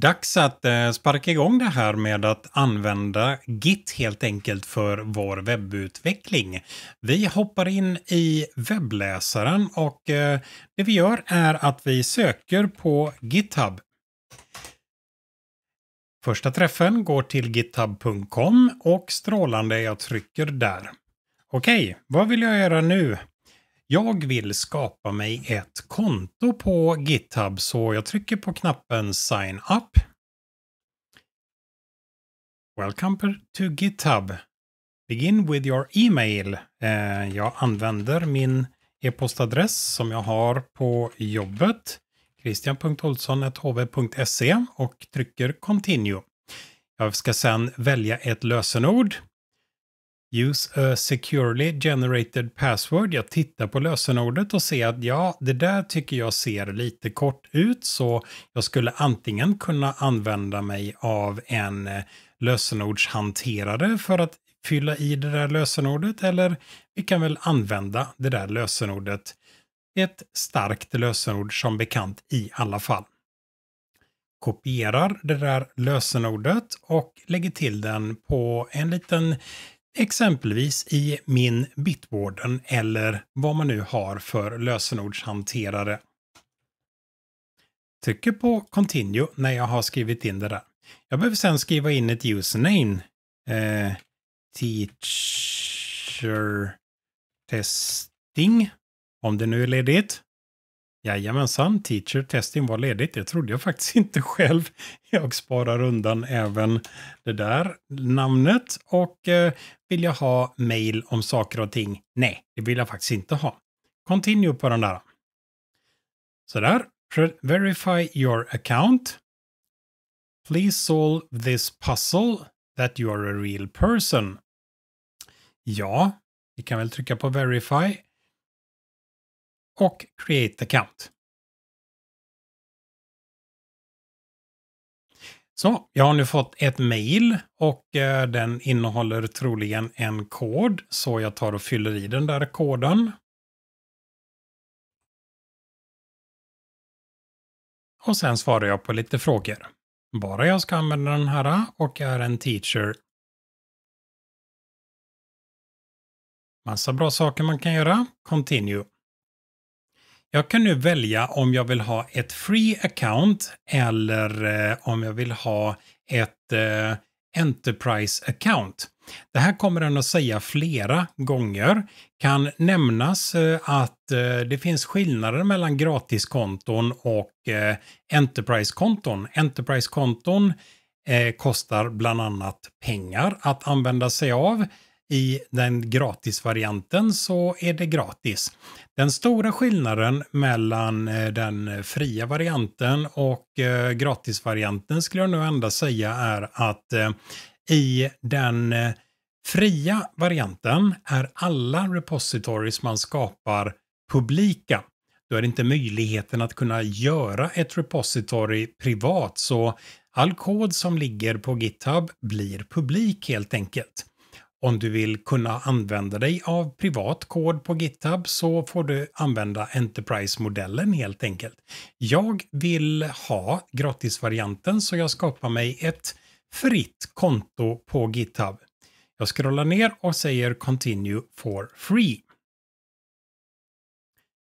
Dags att eh, sparka igång det här med att använda Git helt enkelt för vår webbutveckling. Vi hoppar in i webbläsaren och eh, det vi gör är att vi söker på GitHub. Första träffen går till github.com och strålande jag trycker där. Okej, vad vill jag göra nu? jag vill skapa mig ett konto på GitHub så jag trycker på knappen Sign Up. Welcome to GitHub. Begin with your email. Eh, jag använder min e-postadress som jag har på jobbet. christian.olsson.hv.se och trycker Continue. Jag ska sedan välja ett lösenord. Use a securely generated password. Jag tittar på lösenordet och ser att ja, det där tycker jag ser lite kort ut så jag skulle antingen kunna använda mig av en eh, lösenordshanterare för att fylla i det där lösenordet eller vi kan väl använda det där lösenordet. Ett starkt lösenord som bekant i alla fall. Kopierar det där lösenordet och lägger till den på en liten Exempelvis i min Bitwarden eller vad man nu har för lösenordshanterare. Trycker på Continue när jag har skrivit in det där. Jag behöver sedan skriva in ett username. Eh, teacher testing, om det nu är ledigt. Jajamensan, teacher testing var ledigt. Det trodde jag faktiskt inte själv. Jag sparar undan även det där namnet. Och eh, vill jag ha mail om saker och ting? Nej, det vill jag faktiskt inte ha. Continue på den där. Sådär. Verify your account. Please solve this puzzle that you are a real person. Ja, vi kan väl trycka på verify och Create account. Så, jag har nu fått ett mail och eh, den innehåller troligen en kod, så jag tar och fyller i den där koden. Och sen svarar jag på lite frågor. Bara jag ska använda den här och är en teacher. Massa bra saker man kan göra. Continue. Jag kan nu välja om jag vill ha ett free account eller eh, om jag vill ha ett eh, Enterprise account. Det här kommer den att säga flera gånger. Kan nämnas eh, att eh, det finns skillnader mellan gratiskonton och eh, Enterprise-konton. Enterprise-konton kostar bland annat pengar att använda sig av. I den gratisvarianten så är det gratis. Den stora skillnaden mellan eh, den fria varianten och eh, gratisvarianten skulle jag nu ändå säga är att eh, i den fria varianten är alla repositories man skapar publika. Då är det inte möjligheten att kunna göra ett repository privat så all kod som ligger på GitHub blir publik helt enkelt. Om du vill kunna använda dig av privat kod på GitHub så får du använda Enterprise-modellen helt enkelt. Jag vill ha gratisvarianten så jag skapar mig ett fritt konto på GitHub. Jag scrollar ner och säger Continue for free.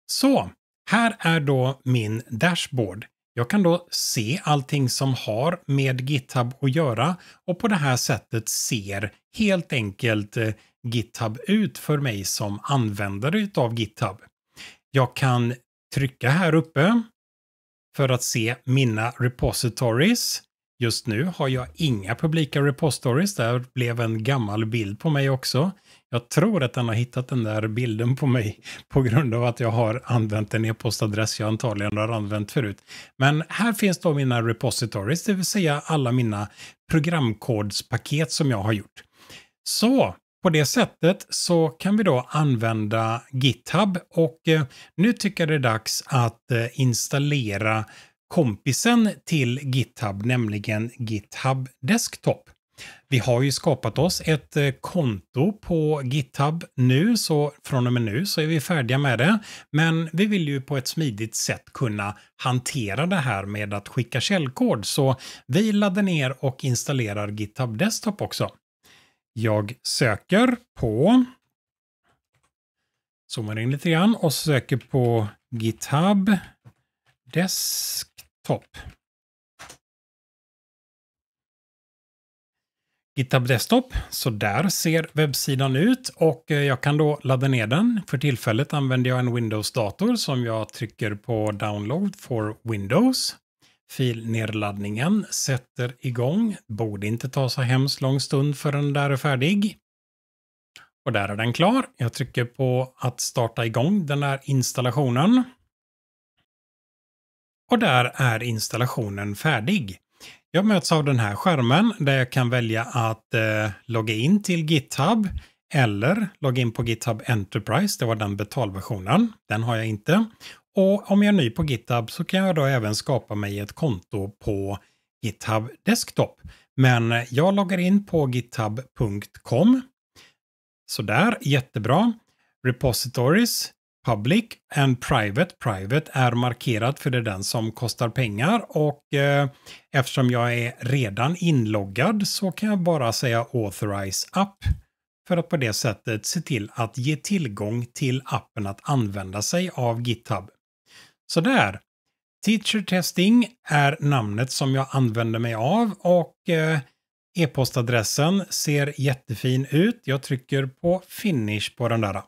Så, här är då min dashboard. Jag kan då se allting som har med GitHub att göra och på det här sättet ser helt enkelt eh, GitHub ut för mig som användare av GitHub. Jag kan trycka här uppe för att se mina repositories. Just nu har jag inga publika repositories. Där blev en gammal bild på mig också. Jag tror att den har hittat den där bilden på mig på grund av att jag har använt en e-postadress jag antagligen har använt förut. Men här finns då mina repositories, det vill säga alla mina programkodspaket som jag har gjort. Så på det sättet så kan vi då använda GitHub och eh, nu tycker jag det är dags att eh, installera kompisen till GitHub, nämligen GitHub Desktop. Vi har ju skapat oss ett eh, konto på GitHub nu, så från och med nu så är vi färdiga med det. Men vi vill ju på ett smidigt sätt kunna hantera det här med att skicka källkod, så vi laddar ner och installerar GitHub Desktop också. Jag söker på zoomar in lite grann och söker på GitHub Desk Desktop. GitHub Desktop. Så där ser webbsidan ut och eh, jag kan då ladda ner den. För tillfället använder jag en Windows-dator som jag trycker på Download for Windows. Filnedladdningen sätter igång. Borde inte ta så hemskt lång stund förrän den där är färdig. Och där är den klar. Jag trycker på att starta igång den här installationen. Och där är installationen färdig. Jag möts av den här skärmen där jag kan välja att eh, logga in till GitHub eller logga in på GitHub Enterprise. Det var den betalversionen. Den har jag inte. Och om jag är ny på GitHub så kan jag då även skapa mig ett konto på GitHub Desktop. Men jag loggar in på github.com. Sådär, jättebra. Repositories, Public and Private. Private är markerat för det är den som kostar pengar och eh, eftersom jag är redan inloggad så kan jag bara säga Authorize app för att på det sättet se till att ge tillgång till appen att använda sig av GitHub. Så där. Teacher Testing är namnet som jag använder mig av och eh, E-postadressen ser jättefin ut. Jag trycker på finish på den där.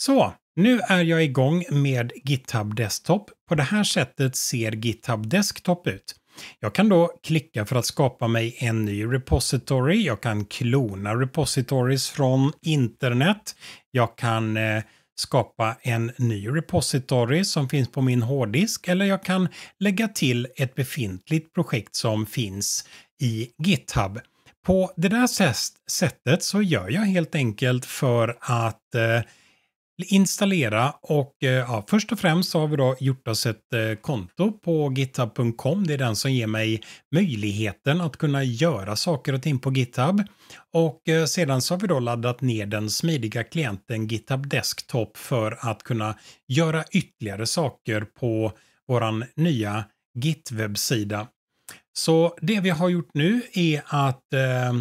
Så, nu är jag igång med GitHub Desktop. På det här sättet ser GitHub Desktop ut. Jag kan då klicka för att skapa mig en ny repository. Jag kan klona repositories från internet. Jag kan eh, skapa en ny repository som finns på min hårddisk eller jag kan lägga till ett befintligt projekt som finns i GitHub. På det där sättet så gör jag helt enkelt för att eh, installera och eh, ja, först och främst så har vi då gjort oss ett eh, konto på github.com. Det är den som ger mig möjligheten att kunna göra saker och ting på GitHub. Och eh, sedan så har vi då laddat ner den smidiga klienten GitHub Desktop för att kunna göra ytterligare saker på våran nya Git-webbsida. Så det vi har gjort nu är att eh,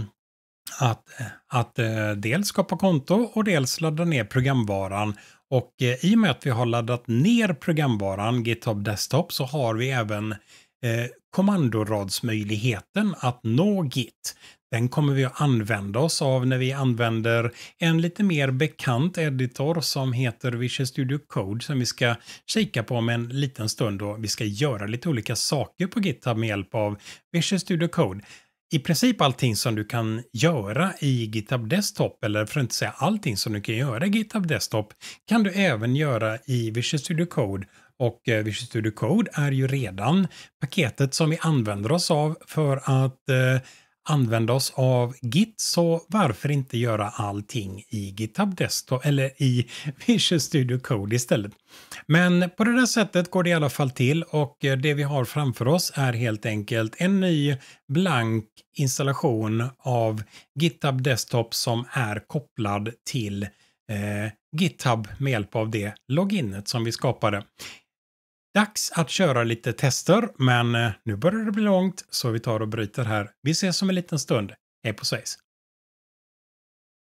att, att eh, dels skapa konto och dels ladda ner programvaran. Och eh, i och med att vi har laddat ner programvaran GitHub Desktop så har vi även eh, kommandoradsmöjligheten att nå Git. Den kommer vi att använda oss av när vi använder en lite mer bekant editor som heter Visual Studio Code som vi ska kika på om en liten stund och vi ska göra lite olika saker på GitHub med hjälp av Visual Studio Code i princip allting som du kan göra i GitHub Desktop, eller för att inte säga allting som du kan göra i GitHub Desktop, kan du även göra i Visual Studio Code. Och eh, Visual Studio Code är ju redan paketet som vi använder oss av för att eh, använda oss av Git så varför inte göra allting i GitHub Desktop eller i Visual Studio Code istället. Men på det där sättet går det i alla fall till och eh, det vi har framför oss är helt enkelt en ny blank installation av GitHub Desktop som är kopplad till eh, GitHub med hjälp av det loginet som vi skapade. Dags att köra lite tester, men eh, nu börjar det bli långt så vi tar och bryter här. Vi ses om en liten stund. Hej på svejs!